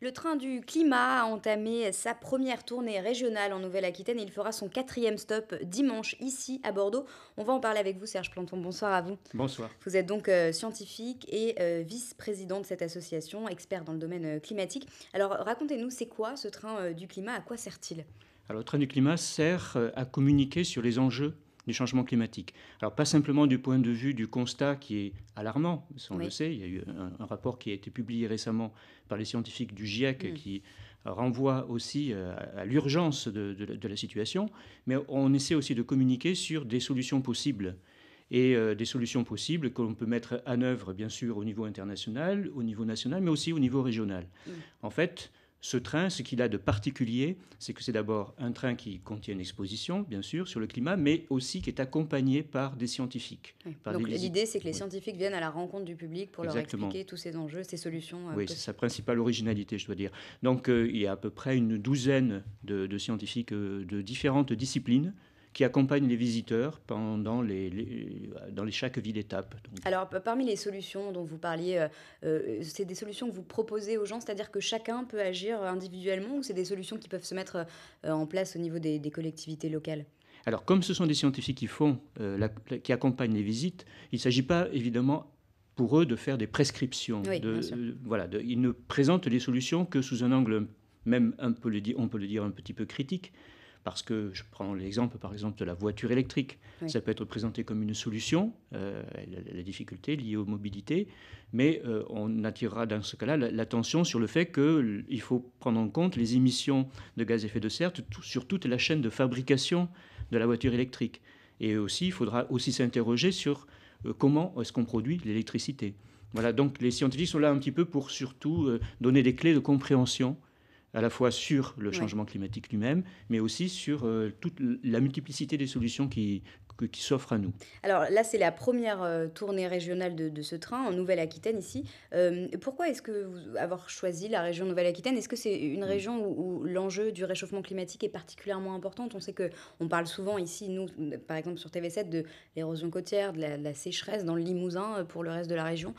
Le train du climat a entamé sa première tournée régionale en Nouvelle-Aquitaine et il fera son quatrième stop dimanche ici à Bordeaux. On va en parler avec vous, Serge Planton. Bonsoir à vous. Bonsoir. Vous êtes donc euh, scientifique et euh, vice-président de cette association, expert dans le domaine euh, climatique. Alors racontez-nous, c'est quoi ce train du climat À quoi sert-il Alors le train du climat sert à communiquer sur les enjeux du changement climatique. Alors pas simplement du point de vue du constat qui est alarmant, on le sait, il y a eu un, rapport qui a été publié récemment par les scientifiques du GIEC mm. qui renvoie aussi euh, à l'urgence de, la situation, mais on essaie aussi de communiquer sur des solutions possibles et euh, des solutions possibles que l'on peut mettre en œuvre, bien sûr, au niveau international, au niveau national, mais aussi au niveau régional. Mm. En fait, ce train, ce qu'il a de particulier, c'est que c'est d'abord un train qui contient une exposition, bien sûr, sur le climat, mais aussi qui est accompagné par des scientifiques. Donc l'idée, c'est que les scientifiques viennent à la rencontre du public pour leur expliquer tous ces enjeux, ces solutions. Euh, oui, c'est sa principale originalité, je dois dire. Donc euh, il y a à peu près une douzaine de, scientifiques euh, de différentes disciplines qui accompagnent les visiteurs pendant les, dans les chaque ville-étape. Alors, parmi les solutions dont vous parliez, euh, euh, c'est des solutions que vous proposez aux gens, c'est-à-dire que chacun peut agir individuellement ou c'est des solutions qui peuvent se mettre euh, en place au niveau des, collectivités locales alors, comme ce sont des scientifiques qui font, qui accompagnent les visites, il ne s'agit pas évidemment pour eux de faire des prescriptions. de, voilà, ils ne présentent les solutions que sous un angle même un peu on peut le dire un petit peu critique, parce que je prends l'exemple, par exemple, de la voiture électrique. Ça peut être présenté comme une solution, euh, la, difficulté liée aux mobilités, mais euh, on attirera dans ce cas-là l'attention sur le fait qu'il faut prendre en compte les émissions de gaz à effet de serre sur toute la chaîne de fabrication de la voiture électrique. Et aussi, il faudra aussi s'interroger sur euh, comment est-ce qu'on produit l'électricité. Voilà, donc les scientifiques sont là un petit peu pour surtout donner des clés de compréhension à la fois sur le changement climatique lui-même, mais aussi sur euh, toute la multiplicité des solutions qui, qui s'offrent à nous. Alors là, c'est la première euh, tournée régionale de, ce train en Nouvelle-Aquitaine ici. Euh, pourquoi est-ce que vous avoir choisi la région Nouvelle-Aquitaine Est-ce que c'est une mm. région où, l'enjeu du réchauffement climatique est particulièrement important On sait que on parle souvent ici, nous, par exemple sur TV7, de l'érosion côtière, de la, de la sécheresse dans le Limousin pour le reste de la région.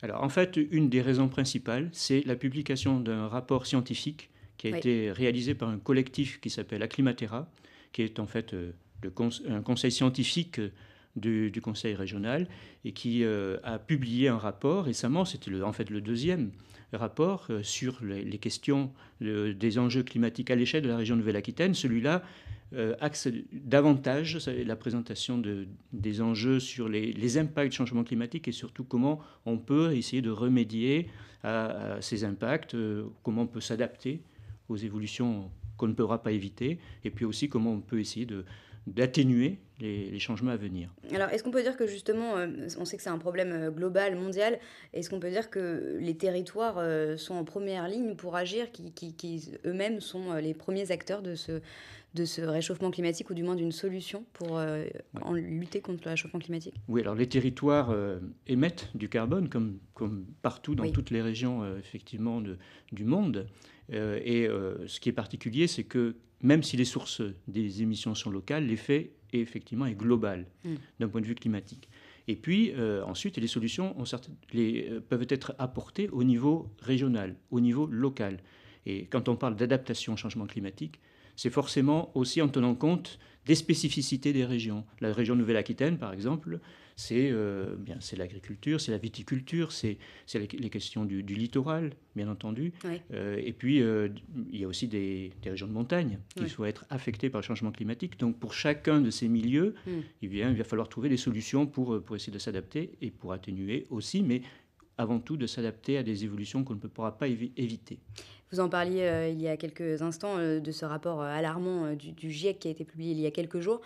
Alors en fait, une des raisons principales, c'est la publication d'un rapport scientifique qui a été réalisé par un collectif qui s'appelle Acclimatera, qui est en fait euh, un conseil scientifique euh, du, conseil régional et qui euh, a publié un rapport récemment, c'était en fait le deuxième rapport sur les, questions des enjeux climatiques à l'échelle de la région Nouvelle-Aquitaine. Celui-là axe davantage la présentation de, des enjeux sur les, impacts du changement climatique et surtout comment on peut essayer de remédier à, ces impacts, comment on peut s'adapter aux évolutions qu'on ne pourra pas éviter, et puis aussi comment on peut essayer d'atténuer les, changements à venir. Alors, est-ce qu'on peut dire que justement, euh, on sait que c'est un problème euh, global, mondial, est-ce qu'on peut dire que les territoires euh, sont en première ligne pour agir, qui, eux-mêmes sont les premiers acteurs de ce, réchauffement climatique, ou du moins d'une solution pour lutter contre le réchauffement climatique Oui, alors les territoires émettent du carbone, comme, partout dans toutes les régions, effectivement, du monde. et ce qui est particulier, c'est que même si les sources des émissions sont locales, l'effet et effectivement est globale mm. d'un point de vue climatique. Et puis euh, ensuite, les solutions euh, peuvent être apportées au niveau régional, au niveau local. Et quand on parle d'adaptation au changement climatique, c'est forcément aussi en tenant compte des spécificités des régions. La région Nouvelle-Aquitaine, par exemple, euh, c'est l'agriculture, c'est la viticulture, c'est les questions du, littoral, bien entendu. Euh, et puis, euh, il y a aussi des, régions de montagne qui oui. être affectées par le changement climatique. Donc, pour chacun de ces milieux, hmm. il, va falloir trouver des solutions pour, pour essayer de s'adapter et pour atténuer aussi, mais avant tout de s'adapter à des évolutions qu'on ne pourra pas éviter. Vous en parliez euh, il y a quelques instants euh, de ce rapport euh, alarmant du, GIEC qui a été publié il y a quelques jours.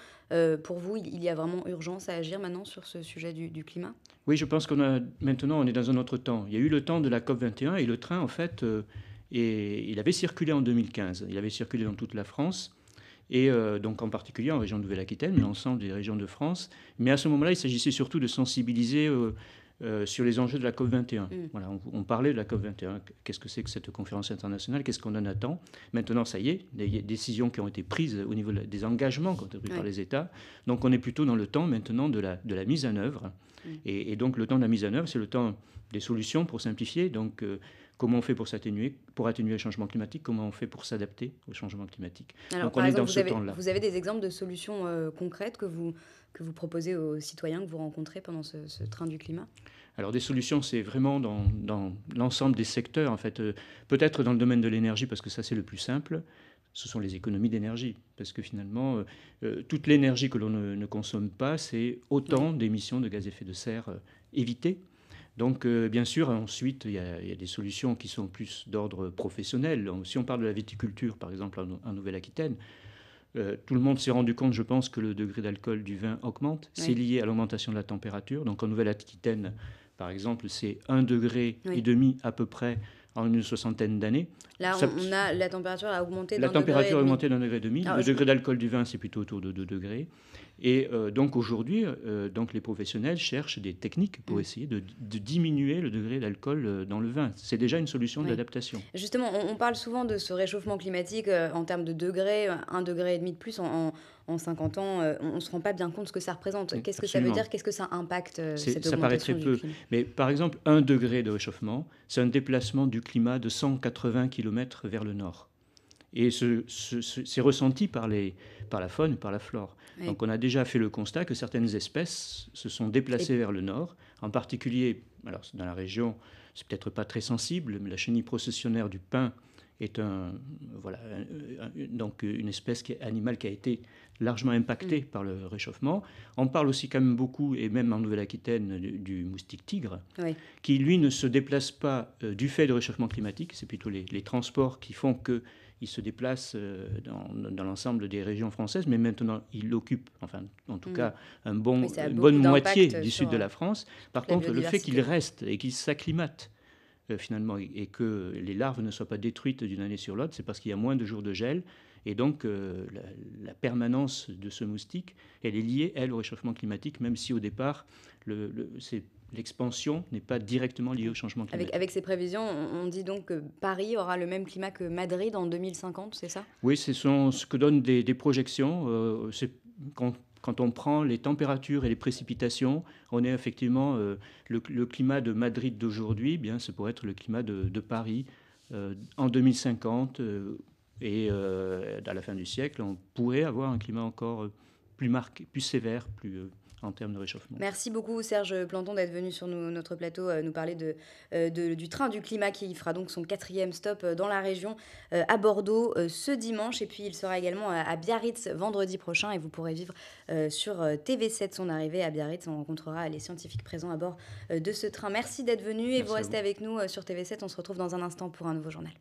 pour vous, il y a vraiment urgence à agir maintenant sur ce sujet du, climat Oui, je pense qu'on a maintenant, on est dans un autre temps. Il y a eu le temps de la COP21 et le train, en fait, et, il avait circulé en 2015. Il avait circulé dans toute la France et donc en particulier en région de Nouvelle-Aquitaine, mais l'ensemble des régions de France. Mais à ce moment-là, il s'agissait surtout de sensibiliser euh, sur les enjeux de la COP21. Mm. Voilà, on, parlait de la COP21. Qu'est-ce que c'est que cette conférence internationale Qu'est-ce qu'on en attend Maintenant, ça y est, des décisions qui ont été prises au niveau des engagements qui ont été pris par les États. Donc, on est plutôt dans le temps maintenant de la, de la mise en œuvre. Mm. Et, donc, le temps de la mise en œuvre, c'est le temps des solutions pour simplifier. Donc, euh, Comment on fait pour s'atténuer, pour atténuer le changement climatique Comment on fait pour s'adapter au changement climatique Donc on est dans vous ce avez, temps-là. Vous avez des exemples de solutions euh, concrètes que vous, que vous proposez aux citoyens que vous rencontrez pendant ce, train du climat Alors des solutions, c'est vraiment dans, dans l'ensemble des secteurs, en fait. Euh, peut-être dans le domaine de l'énergie, parce que ça c'est le plus simple ce sont les économies d'énergie. Parce que finalement, euh, toute l'énergie que l'on ne, consomme pas, c'est autant d'émissions de gaz à effet de serre évitées donc, euh, bien sûr, ensuite, il y, a, des solutions qui sont plus d'ordre professionnel. Si on parle de la viticulture, par exemple, en, Nouvelle-Aquitaine, euh, tout le monde s'est rendu compte, je pense, que le degré d'alcool du vin augmente. C'est lié à l'augmentation de la température. Donc, en Nouvelle-Aquitaine, par exemple, c'est 1 degré et demi à peu près en une soixantaine d'années. Là, on a, la température a augmenté La température a augmenté d'un degré et demi. le degré d'alcool du vin, c'est plutôt autour de 2 degrés. Et euh, donc aujourd'hui, euh, donc les professionnels cherchent des techniques pour mm. essayer de, diminuer le degré d'alcool euh, dans le vin. C'est déjà une solution d'adaptation. Justement, on, parle souvent de ce réchauffement climatique en termes de degrés, un degré et demi de plus en, 50 ans, on ne se rend pas bien compte ce que ça représente. Qu'est-ce que ça veut dire Qu'est-ce que ça impacte cette Ça paraît très peu. Mais par exemple, un degré de réchauffement, c'est un déplacement du climat de 180 km vers le nord. Et c'est ressenti par, les, par la faune, par la flore. Donc on a déjà fait le constat que certaines espèces se sont déplacées vers le nord, en particulier, alors dans la région, c'est peut-être pas très sensible, mais la chenille processionnaire du pin est un, voilà, donc une espèce animale qui a été largement impactée mm. par le réchauffement. On parle aussi quand même beaucoup, et même en Nouvelle-Aquitaine, du, moustique tigre, qui lui ne se déplace pas euh, du fait du réchauffement climatique, c'est plutôt les, transports qui font que il se déplace euh, dans, l'ensemble des régions françaises, mais maintenant il occupe, enfin en tout mm. cas, un bon, une euh, bonne moitié du sud de la France. Par contre, le fait qu'il reste et qu'il s'acclimate finalement, et que les larves ne soient pas détruites d'une année sur l'autre, c'est parce qu'il y a moins de jours de gel. Et donc, euh, la, permanence de ce moustique, elle est liée, elle, au réchauffement climatique, même si au départ, l'expansion n'est pas directement liée au changement climatique. Avec, ces prévisions, on dit donc que Paris aura le même climat que Madrid en 2050, c'est ça Oui, ce sont ce que donnent des, projections. Euh, c'est quand quand on prend les températures et les précipitations, on est effectivement euh, le, climat de Madrid d'aujourd'hui, bien ce pourrait être le climat de, Paris euh, en 2050 euh, et à la fin du siècle, on pourrait avoir un climat encore plus plus sévère, plus euh, en termes de réchauffement. Merci beaucoup Serge Planton d'être venu sur notre plateau euh, nous parler euh, de, du train du climat qui fera donc son quatrième stop dans la région à Bordeaux ce dimanche et puis il sera également à, Biarritz vendredi prochain et vous pourrez vivre sur TV7 son arrivée à Biarritz. On rencontrera les scientifiques présents à bord de ce train. Merci d'être venu et vous restez avec nous sur TV7. On se retrouve dans un instant pour un nouveau journal.